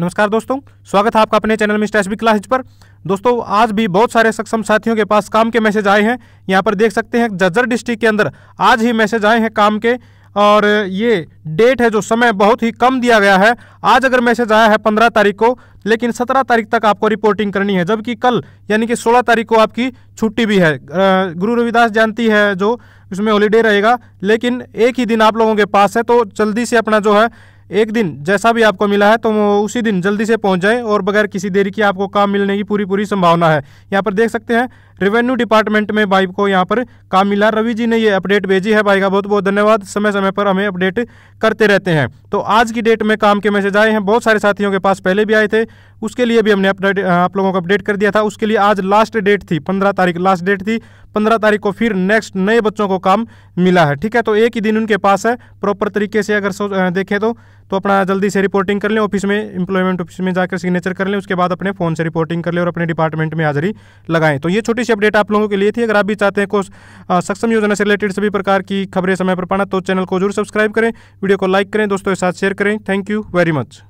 नमस्कार दोस्तों स्वागत है आपका अपने channel mister S B classes पर दोस्तों आज भी बहुत सारे सक्षम साथियों के पास काम के मैसेज आए हैं यहाँ पर देख सकते हैं जज्जर डिस्ट्रिक्ट के अंदर आज ही मैसेज आए हैं काम के और ये डेट है जो समय बहुत ही कम दिया गया है आज अगर मैसेज आया है पंद्रह तारीख को लेकिन सत्रह तारीख तक आपको रिपोर्टिंग करनी है जबकि कल यानी कि सोलह तारीख को आपकी छुट्टी भी है गुरु रविदास जयंती है जो उसमें हॉलीडे रहेगा लेकिन एक ही दिन आप लोगों के पास है तो जल्दी से अपना जो है एक दिन जैसा भी आपको मिला है तो उसी दिन जल्दी से पहुंच जाएं और बगैर किसी देरी की आपको काम मिलने की पूरी पूरी संभावना है यहाँ पर देख सकते हैं रेवेन्यू डिपार्टमेंट में भाई को यहाँ पर काम मिला रवि जी ने ये अपडेट भेजी है भाई का बहुत बहुत धन्यवाद समय समय पर हमें अपडेट करते रहते हैं तो आज की डेट में काम के मैसेज आए हैं बहुत सारे साथियों के पास पहले भी आए थे उसके लिए भी हमने अपडेट आप लोगों को अपडेट कर दिया था उसके लिए आज लास्ट डेट थी पंद्रह तारीख लास्ट डेट थी पंद्रह तारीख को फिर नेक्स्ट नए बच्चों को काम मिला है ठीक है तो एक ही दिन उनके पास है प्रॉपर तरीके से अगर देखें तो तो अपना जल्दी से रिपोर्टिंग कर लें ऑफिस में इंप्लॉयमेंट ऑफिस में जाकर सिग्नेचर कर लें उसके बाद अपने फ़ोन से रिपोर्टिंग कर लें और अपने डिपार्टमेंट में हाजिरी लगाएं तो ये छोटी सी अपडेट आप लोगों के लिए थी अगर आप भी चाहते हैं को सक्षम योजना से रिलेटेड सभी प्रकार की खबरें समय पर पाना तो चैनल को जरूर सब्सक्राइब करें वीडियो को लाइक करें दोस्तों के साथ शेयर करें थैंक यू वेरी मच